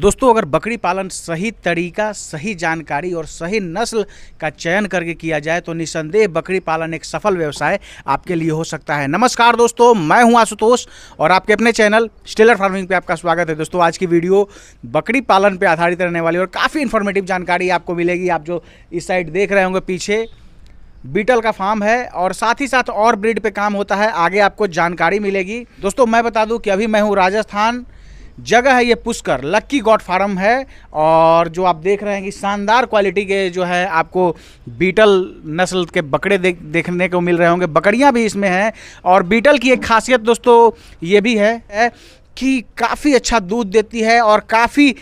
दोस्तों अगर बकरी पालन सही तरीका सही जानकारी और सही नस्ल का चयन करके किया जाए तो निसंदेह बकरी पालन एक सफल व्यवसाय आपके लिए हो सकता है नमस्कार दोस्तों मैं हूं आशुतोष और आपके अपने चैनल स्टेलर फार्मिंग पे आपका स्वागत है दोस्तों आज की वीडियो बकरी पालन पे आधारित रहने वाली और काफ़ी इन्फॉर्मेटिव जानकारी आपको मिलेगी आप जो इस साइड देख रहे होंगे पीछे बीटल का फार्म है और साथ ही साथ और ब्रिड पर काम होता है आगे आपको जानकारी मिलेगी दोस्तों मैं बता दूँ कि अभी मैं हूँ राजस्थान जगह है ये पुष्कर लक्की गॉड फार्म है और जो आप देख रहे हैं कि शानदार क्वालिटी के जो है आपको बीटल नस्ल के बकरे देख देखने को मिल रहे होंगे बकरियां भी इसमें हैं और बीटल की एक खासियत दोस्तों ये भी है, है कि काफ़ी अच्छा दूध देती है और काफ़ी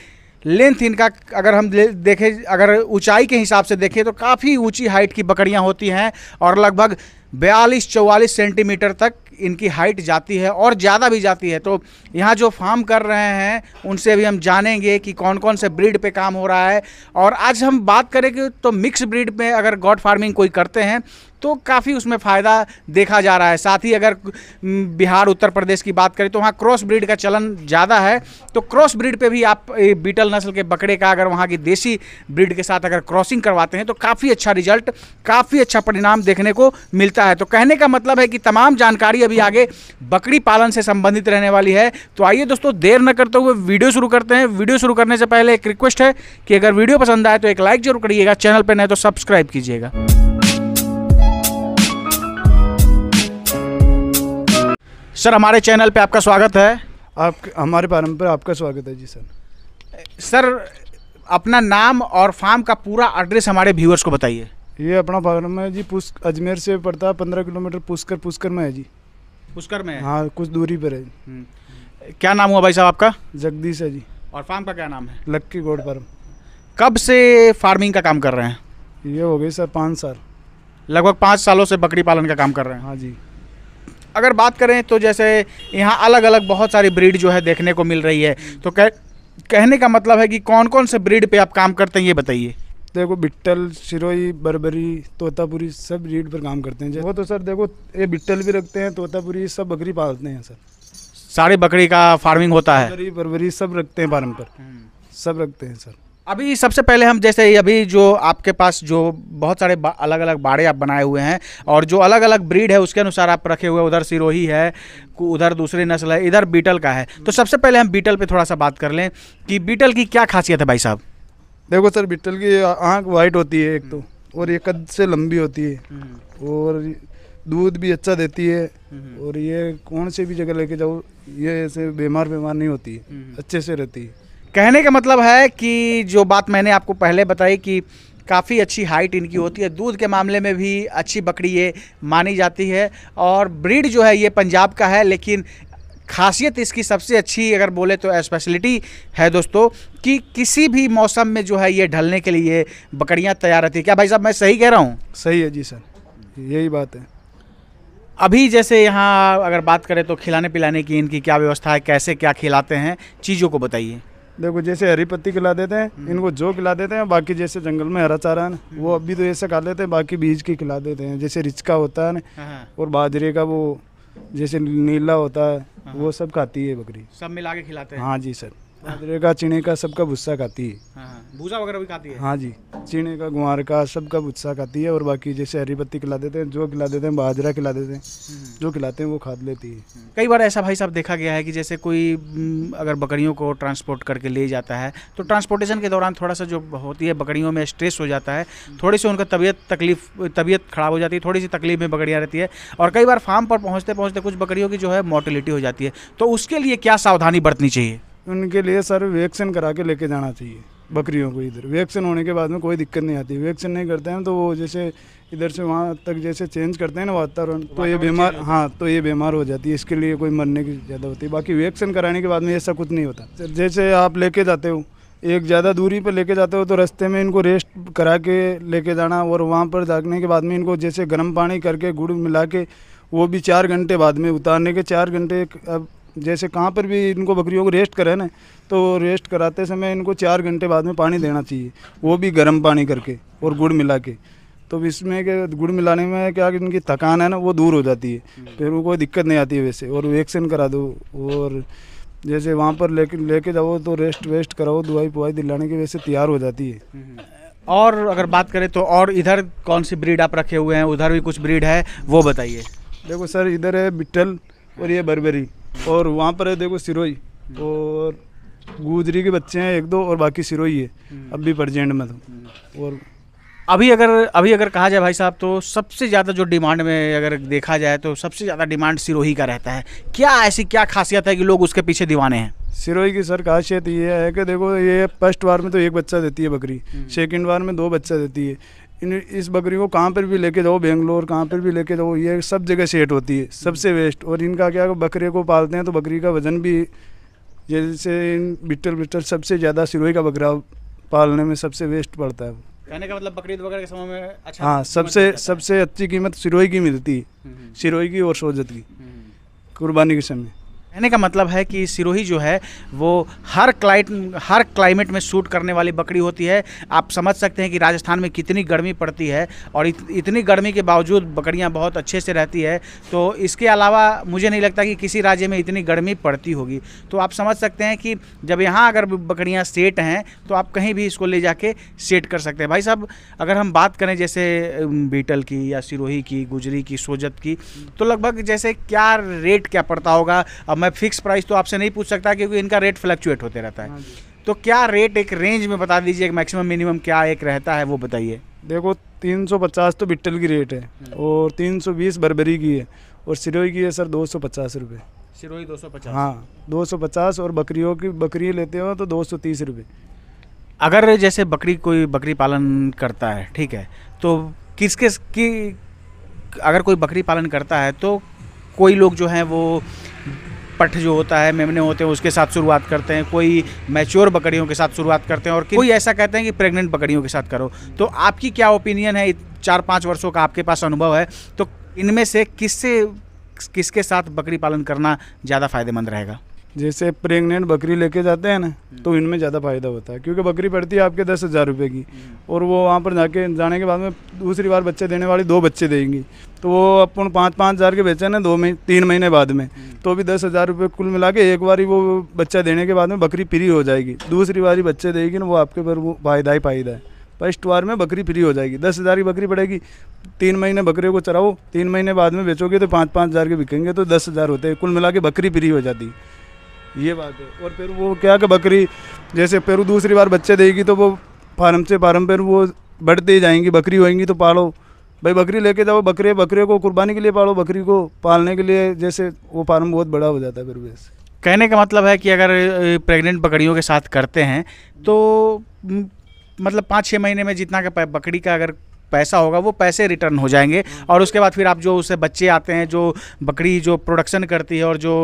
लेंथ इनका अगर हम देखें अगर ऊंचाई के हिसाब से देखें तो काफ़ी ऊंची हाइट की बकरियां होती हैं और लगभग बयालीस चौवालीस सेंटीमीटर तक इनकी हाइट जाती है और ज़्यादा भी जाती है तो यहाँ जो फार्म कर रहे हैं उनसे भी हम जानेंगे कि कौन कौन से ब्रीड पे काम हो रहा है और आज हम बात करेंगे तो मिक्स ब्रीड में अगर गॉड फार्मिंग कोई करते हैं तो काफ़ी उसमें फ़ायदा देखा जा रहा है साथ ही अगर बिहार उत्तर प्रदेश की बात करें तो वहाँ क्रॉस ब्रीड का चलन ज़्यादा है तो क्रॉस ब्रीड पे भी आप बीटल नस्ल के बकरे का अगर वहाँ की देसी ब्रीड के साथ अगर क्रॉसिंग करवाते हैं तो काफ़ी अच्छा रिजल्ट काफ़ी अच्छा परिणाम देखने को मिलता है तो कहने का मतलब है कि तमाम जानकारी अभी आगे बकरी पालन से संबंधित रहने वाली है तो आइए दोस्तों देर न करते हुए वीडियो शुरू करते हैं वीडियो शुरू करने से पहले एक रिक्वेस्ट है कि अगर वीडियो पसंद आए तो एक लाइक जरूर करिएगा चैनल पर नहीं तो सब्सक्राइब कीजिएगा सर हमारे चैनल पे आपका स्वागत है आप हमारे फार्म पर आपका स्वागत है जी सर सर अपना नाम और फार्म का पूरा एड्रेस हमारे व्यूअर्स को बताइए ये अपना फार्म है जी पुष्क अजमेर से पड़ता है पंद्रह किलोमीटर पुष्कर पुष्कर में है जी पुष्कर में हाँ कुछ दूरी पर है हम्म। क्या नाम हुआ भाई साहब आपका जगदीश है जी और फार्म का क्या नाम है लक्की गोड फार्म कब से फार्मिंग का काम कर रहे हैं ये हो गई सर पाँच साल लगभग पाँच सालों से बकरी पालन का काम कर रहे हैं हाँ जी अगर बात करें तो जैसे यहाँ अलग अलग बहुत सारी ब्रीड जो है देखने को मिल रही है तो कह कहने का मतलब है कि कौन कौन से ब्रीड पे आप काम करते हैं ये बताइए देखो बिट्टल सिरोई बरबरी तोतापुरी सब ब्रीड पर काम करते हैं वो तो सर देखो ये बिट्टल भी रखते हैं तोतापुरी सब बकरी पालते हैं सर सारे बकरी का फार्मिंग होता है बकरी बरबरी सब रखते हैं फार्म पर हम्म। सब रखते हैं सर अभी सबसे पहले हम जैसे अभी जो आपके पास जो बहुत सारे अलग अलग बाड़े आप बनाए हुए हैं और जो अलग अलग ब्रीड है उसके अनुसार आप रखे हुए उधर सिरोही है उधर दूसरी नस्ल है इधर बीटल का है तो सबसे पहले हम बीटल पे थोड़ा सा बात कर लें कि बीटल की क्या खासियत है भाई साहब देखो सर बीटल की आँख वाइट होती है एक तो हम्म। और ये कद से लंबी होती है हम्म। और दूध भी अच्छा देती है हम्म। और ये कौन से भी जगह लेके जाओ ये ऐसे बीमार बीमार नहीं होती अच्छे से रहती है कहने का मतलब है कि जो बात मैंने आपको पहले बताई कि काफ़ी अच्छी हाइट इनकी होती है दूध के मामले में भी अच्छी बकरी ये मानी जाती है और ब्रीड जो है ये पंजाब का है लेकिन खासियत इसकी सबसे अच्छी अगर बोले तो स्पेशलिटी है दोस्तों कि किसी भी मौसम में जो है ये ढलने के लिए बकरियां तैयार रहती है क्या भाई साहब मैं सही कह रहा हूँ सही है जी सर यही बात है अभी जैसे यहाँ अगर बात करें तो खिलाने पिलाने की इनकी क्या व्यवस्था है कैसे क्या खिलाते हैं चीज़ों को बताइए देखो जैसे हरी पत्ती खिला देते हैं हम्म। इनको जो खिला देते हैं बाकी जैसे जंगल में हरा चारा है हम्म। वो अभी तो ऐसे खा लेते हैं बाकी बीज की खिला देते हैं जैसे रिचका होता है हाँ, हाँ। और बाजरे का वो जैसे नीला होता है हाँ, वो सब खाती है बकरी सब मिला के खिलाते हैं हाँ जी सर बाजरे का चिने का सबका भुस्सा खाती है हाँ, हाँ। भूसा वगैरह भी खाती है हाँ जी चिने का गुआर का सबका भुस्सा खाती है और बाकी जैसे हरी पत्ती खिला देते हैं जो खिला देते हैं बाजरा खिला देते हैं हम्म। जो खिलाते हैं वो खाद लेती है हम्म। कई बार ऐसा भाई साहब देखा गया है कि जैसे कोई हम्म, अगर बकरियों को ट्रांसपोर्ट करके ले जाता है तो ट्रांसपोर्टेशन के दौरान थोड़ा सा जो होती है बकरियों में स्ट्रेस हो जाता है थोड़ी सी उनका तबियत तकलीफ तबीयत खराब हो जाती है थोड़ी सी तकलीफ में बकरियाँ रहती है और कई बार फार्म पर पहुँचते पहुँचते कुछ बकरियों की जो है मोर्टिलिटी हो जाती है तो उसके लिए क्या सावधानी बरतनी चाहिए उनके लिए सर वैक्सीन करा के लेके जाना चाहिए बकरियों को इधर वैक्सीन होने के बाद में कोई दिक्कत नहीं आती वैक्सीन नहीं करते हैं तो वो जैसे इधर से वहाँ तक जैसे चेंज करते हैं ना वातावरण तो ये बीमार हाँ तो ये बीमार हो जाती है इसके लिए कोई मरने की ज़्यादा होती है बाकी वैक्सीन कराने के बाद में ऐसा कुछ नहीं होता सर जैसे आप लेके जाते हो एक ज़्यादा दूरी पर लेके जाते हो तो रास्ते में इनको रेस्ट करा के लेके जाना और वहाँ पर जाने के बाद में इनको जैसे गर्म पानी करके गुड़ मिला के वो भी चार घंटे बाद में उतारने के चार घंटे अब जैसे कहाँ पर भी इनको बकरियों को रेस्ट करें ना तो रेस्ट कराते समय इनको चार घंटे बाद में पानी देना चाहिए वो भी गर्म पानी करके और गुड़ मिला के तो इसमें के गुड़ मिलाने में क्या इनकी थकान है ना वो दूर हो जाती है फिर वो कोई दिक्कत नहीं आती है वैसे और वैक्सीन करा दो और जैसे वहाँ पर लेके लेके जाओ तो रेस्ट वेस्ट कराओ दवाई पुवाई दिलाने की वैसे तैयार हो जाती है और अगर बात करें तो और इधर कौन सी ब्रीड आप रखे हुए हैं उधर भी कुछ ब्रीड है वो बताइए देखो सर इधर है बिट्टल और ये बरबरी और वहाँ पर है देखो सिरोही हम्म। और गुजरी के बच्चे हैं एक दो और बाकी सिरोही है हम्म। अब भी प्रजेंट में तो हम्म। और अभी अगर अभी अगर कहा जाए भाई साहब तो सबसे ज़्यादा जो डिमांड में अगर देखा जाए तो सबसे ज़्यादा डिमांड सिरोही का रहता है क्या ऐसी क्या खासियत है कि लोग उसके पीछे दीवाने हैं सिरोही की सर खासियत ये है कि देखो ये फर्स्ट बार में तो एक बच्चा देती है बकरी सेकंड बार में दो बच्चा देती है इन इस बकरी को कहाँ पर भी लेके जाओ बेंगलोर कहाँ पर भी लेके जाओ ये सब जगह सेट होती है सबसे वेस्ट और इनका क्या बकरे को पालते हैं तो बकरी का वज़न भी जैसे इन बिट्टल बिट्टल सबसे ज़्यादा सिरोही का बकरा पालने में सबसे वेस्ट पड़ता है कहने का मतलब बकरी वगैरह के समय में अच्छा हाँ सबसे सबसे अच्छी कीमत सिरोही की मिलती है हम्म, हम्म। सिरोही की और सोजत की हम्म। कुर्बानी के समय कहने का मतलब है कि सिरोही जो है वो हर क्लाइट हर क्लाइमेट में सूट करने वाली बकरी होती है आप समझ सकते हैं कि राजस्थान में कितनी गर्मी पड़ती है और इत, इतनी गर्मी के बावजूद बकरियां बहुत अच्छे से रहती है तो इसके अलावा मुझे नहीं लगता कि किसी राज्य में इतनी गर्मी पड़ती होगी तो आप समझ सकते हैं कि जब यहाँ अगर बकरियाँ सेट हैं तो आप कहीं भी इसको ले जाके सेट कर सकते हैं भाई साहब अगर हम बात करें जैसे बीटल की या सिरोही की गुजरी की सोजत की तो लगभग जैसे क्या रेट क्या पड़ता होगा अब मैं फिक्स प्राइस तो आपसे नहीं पूछ सकता क्योंकि इनका रेट फ्लक्चुएट होते रहता है हाँ तो क्या रेट एक रेंज में बता दीजिए मैक्सिमम मिनिमम क्या एक रहता है वो बताइए देखो 350 तो बिट्टल की रेट है हाँ। और 320 बरबरी की है और सिरोई की है सर दो सौ पचास रुपये सिरोई दो सौ पचास हाँ दो सौ पचास और बकरियों की बकरी लेते हो तो दो सौ तीस रुपये अगर जैसे बकरी कोई बकरी पालन करता है ठीक है तो किसके की अगर कोई बकरी पालन करता है तो कोई लोग जो हैं वो पट जो होता है मेमने होते हैं उसके साथ शुरुआत करते हैं कोई मैच्योर बकरियों के साथ शुरुआत करते हैं और कोई ऐसा कहते हैं कि प्रेग्नेंट बकरियों के साथ करो तो आपकी क्या ओपिनियन है चार पाँच वर्षों का आपके पास अनुभव है तो इनमें से किससे किसके साथ बकरी पालन करना ज़्यादा फायदेमंद रहेगा जैसे प्रेग्नेंट बकरी लेके जाते हैं ना तो हम्म। इनमें ज़्यादा फायदा होता है क्योंकि बकरी पड़ती है आपके दस हज़ार रुपये की हम्म। और वो वहाँ पर जाके जाने के बाद में दूसरी बार बच्चे देने वाली दो बच्चे देंगी तो वो अपन पाँच पाँच हज़ार के बेचे ना दो महीने तीन महीने बाद में हम्म। तो भी दस हज़ार रुपये कुल मिला के एक बारी वो बच्चा देने के बाद में बकरी फ्री हो जाएगी दूसरी बारी बच्चे देगी ना वो आपके पर वो फायदा ही फायदा है फर्स्ट बार में बकरी फ्री हो जाएगी दस हज़ार की बकरी पड़ेगी तीन महीने बकरे को चराओ तीन महीने बाद में बेचोगे तो पाँच पाँच हज़ार के बिकेंगे तो दस हज़ार होते हैं कुल मिला के बकरी फ्री हो जाती है ये बात है और फिर वो क्या कि बकरी जैसे फिर दूसरी बार बच्चे देगी तो वो फार्म से फार्म पर वो बढ़ते ही जाएंगी बकरी होएंगी तो पालो भाई बकरी लेके जाओ बकरे बकरे को कुर्बानी के लिए पालो बकरी को पालने के लिए जैसे वो फार्म बहुत बड़ा हो जाता है फिर वैसे कहने का मतलब है कि अगर प्रेग्नेंट बकरियों के साथ करते हैं तो मतलब पाँच छः महीने में जितना का बकरी का अगर पैसा होगा वो पैसे रिटर्न हो जाएंगे और उसके बाद फिर आप जो उससे बच्चे आते हैं जो बकरी जो प्रोडक्शन करती है और जो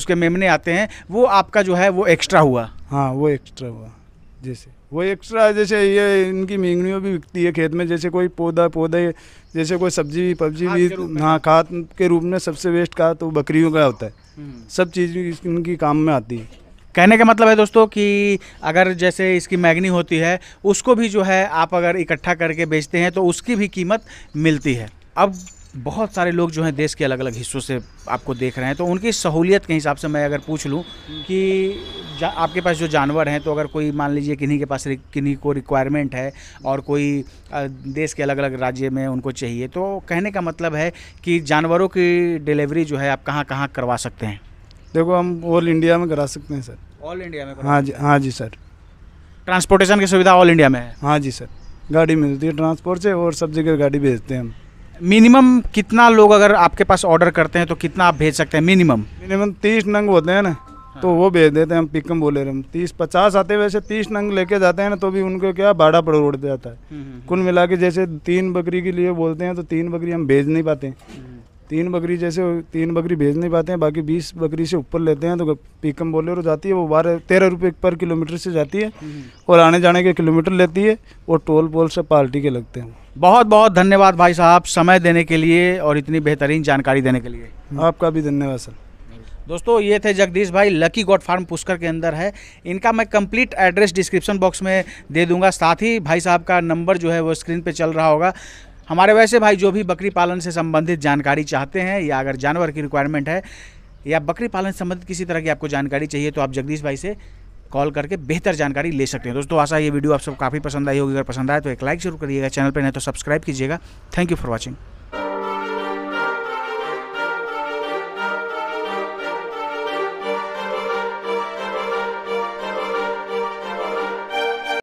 उसके मेमने आते हैं वो आपका जो है वो एक्स्ट्रा हुआ हाँ वो एक्स्ट्रा हुआ जैसे वो एक्स्ट्रा जैसे ये इनकी मिंगनियों भी बिकती है खेत में जैसे कोई पौधा पौधे जैसे कोई सब्जी भी पब्जी भी हाँ खाद के रूप में सबसे बेस्ट खाद तो बकरियों का होता है हम्म। सब चीज़ इनकी काम में आती है कहने का मतलब है दोस्तों कि अगर जैसे इसकी मैगनी होती है उसको भी जो है आप अगर इकट्ठा करके बेचते हैं तो उसकी भी कीमत मिलती है अब बहुत सारे लोग जो हैं देश के अलग अलग हिस्सों से आपको देख रहे हैं तो उनकी सहूलियत के हिसाब से मैं अगर पूछ लूँ कि आपके पास जो जानवर हैं तो अगर कोई मान लीजिए किन्हीं के पास किन्हीं को रिक्वायरमेंट है और कोई देश के अलग अलग राज्य में उनको चाहिए तो कहने का मतलब है कि जानवरों की डिलीवरी जो है आप कहाँ कहाँ करवा सकते हैं देखो हम ऑल इंडिया में करा सकते हैं सर ऑल इंडिया में हाँ जी हाँ जी सर ट्रांसपोर्टेशन की सुविधा ऑल इंडिया में है हाँ जी सर गाड़ी मिलती है ट्रांसपोर्ट से और सब जगह गाड़ी भेजते हैं हम मिनिमम कितना लोग अगर आपके पास ऑर्डर करते हैं तो कितना आप भेज सकते हैं मिनिमम मिनिमम तीस नंग होते हैं ना हाँ। तो वो भेज देते हैं हम पिकम बोले हम तीस पचास आते वैसे तीस नंग लेके जाते हैं ना तो भी उनको क्या भाड़ा पर उड़ जाता है हम्म, हम्म, हम्म. कुल मिला के जैसे तीन बकरी के लिए बोलते हैं तो तीन बकरी हम भेज नहीं पाते तीन बकरी जैसे तीन बकरी भेज नहीं पाते हैं बाकी बीस बकरी से ऊपर लेते हैं तो पीकम और जाती है वो बारह तेरह रुपये पर किलोमीटर से जाती है हम्म। और आने जाने के किलोमीटर लेती है और टोल पोल सब पार्टी के लगते हैं बहुत बहुत धन्यवाद भाई साहब समय देने के लिए और इतनी बेहतरीन जानकारी देने के लिए हम्म। आपका भी धन्यवाद सर दोस्तों ये थे जगदीश भाई लकी गॉड फार्म पुष्कर के अंदर है इनका मैं कंप्लीट एड्रेस डिस्क्रिप्शन बॉक्स में दे दूंगा साथ ही भाई साहब का नंबर जो है वो स्क्रीन पे चल रहा होगा हमारे वैसे भाई जो भी बकरी पालन से संबंधित जानकारी चाहते हैं या अगर जानवर की रिक्वायरमेंट है या बकरी पालन से संबंधित किसी तरह की आपको जानकारी चाहिए तो आप जगदीश भाई से कॉल करके बेहतर जानकारी ले सकते हैं दोस्तों आशा ये वीडियो आप सब काफ़ी पसंद आई होगी अगर पसंद आए तो एक लाइक जरूर करिएगा चैनल पर नहीं तो सब्सक्राइब कीजिएगा थैंक यू फॉर वॉचिंग